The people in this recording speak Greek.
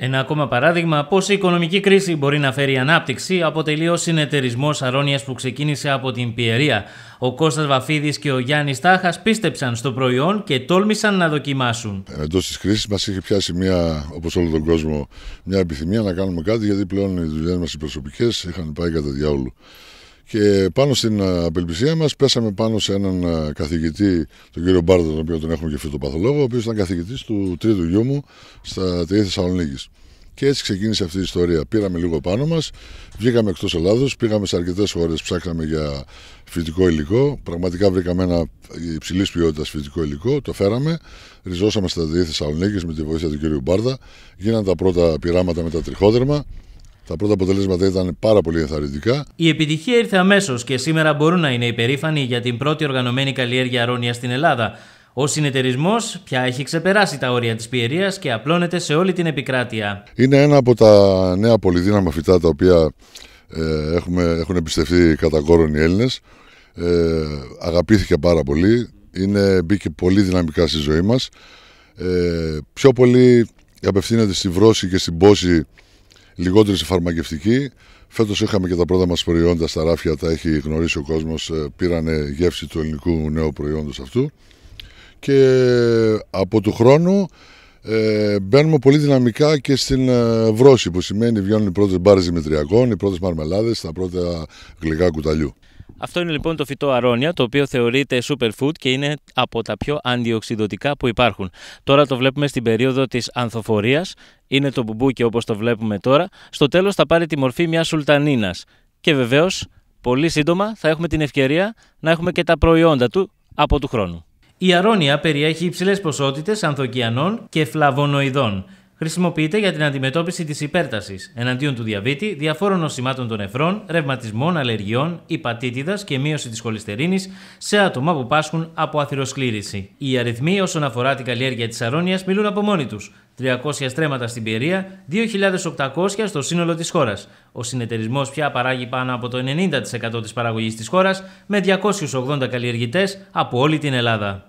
Ένα ακόμα παράδειγμα πώς η οικονομική κρίση μπορεί να φέρει ανάπτυξη αποτελεί ο συνεταιρισμός αρώνιας που ξεκίνησε από την Πιερία. Ο Κώστας Βαφίδης και ο Γιάννης Τάχας πίστεψαν στο προϊόν και τόλμησαν να δοκιμάσουν. Εντός της κρίσης μας είχε πιάσει μια, όπως όλο τον κόσμο, μια επιθυμία να κάνουμε κάτι γιατί πλέον οι δουλειές μας οι προσωπικές είχαν πάει κατά διάολου. Και πάνω στην ε, απελπισία μας, πέσαμε πάνω σε έναν ε, καθηγητή, τον κύριο Μπάρδο, τον οποίο τον έχουμε και παθολόγο, ο οποίος ήταν καθηγητής του τρίτου γιού μου στα Τελή Θεσσαλονίκης. Και έτσι ξεκίνησε αυτή η ιστορία. Πήραμε λίγο πάνω μας, βγήκαμε εκτός Ελλάδος, πήγαμε σε αρκετές χώρες, ψάχναμε για φυτικό υλικό. Πραγματικά βρήκαμε ένα υψηλής ποιότητας φυτικό υλικό, το φέραμε. Ριζώσαμε στα Τελή Θεσσαλονίκης με τη βοήθεια του κύριου Μπάρδα. Γίνανε τα πρώτα πειράματα με τα τριχόδερμα. Τα πρώτα αποτελέσματα ήταν πάρα πολύ ενθαρρυντικά. Η επιτυχία ήρθε αμέσως και σήμερα μπορούν να είναι υπερήφανοι για την πρώτη οργανωμένη καλλιέργεια αρώνια στην Ελλάδα. Ο συνεταιρισμός πια έχει ξεπεράσει τα όρια της πιερίας και απλώνεται σε όλη την επικράτεια. Είναι ένα από τα νέα πολυδύναμα φυτά τα οποία ε, έχουμε, έχουν εμπιστευτεί κατά κόρον οι Έλληνες. Ε, αγαπήθηκε πάρα πολύ. Είναι, μπήκε πολύ δυναμικά στη ζωή μας. Ε, πιο πολύ απευθύνεται στη βρώση και στην πόση λιγότερη φαρμακευτική. Φέτος είχαμε και τα πρώτα μας προϊόντα στα ράφια, τα έχει γνωρίσει ο κόσμος. Ε, πήρανε γεύση του ελληνικού νέου προϊόντος αυτού. Και ε, από του χρόνου ε, μπαίνουμε πολύ δυναμικά και στην ε, βρώση που σημαίνει βγαίνουν οι πρώτες μπάρες δημητριακών, οι πρώτες μαρμελάδες, τα πρώτα γλυκά κουταλιού. Αυτό είναι λοιπόν το φυτό αρώνια, το οποίο θεωρείται superfood και είναι από τα πιο αντιοξυδοτικά που υπάρχουν. Τώρα το βλέπουμε στην περίοδο της ανθοφορίας, είναι το μπουμπούκι όπως το βλέπουμε τώρα. Στο τέλος θα πάρει τη μορφή μιας σουλτανίνας. Και βεβαίως, πολύ σύντομα θα έχουμε την ευκαιρία να έχουμε και τα προϊόντα του από του χρόνου. Η αρώνια περιέχει υψηλές ποσότητες ανθοκιανών και φλαβονοειδών, Χρησιμοποιείται για την αντιμετώπιση της υπέρτασης εναντίον του διαβήτη, διαφόρων νοσημάτων των εφρών, ρευματισμών, αλλεργιών, υπατήτηδας και μείωση της χολυστερίνης σε άτομα που πάσχουν από αθυροσκλήρηση. Οι αριθμοί όσον αφορά την καλλιέργεια της αρόνια μιλούν από μόνοι τους. 300 στρέμματα στην πυρία, 2.800 στο σύνολο της χώρας. Ο συνεταιρισμός πια παράγει πάνω από το 90% της παραγωγής της χώρας, με 280 καλλιεργητές από όλη την Ελλάδα.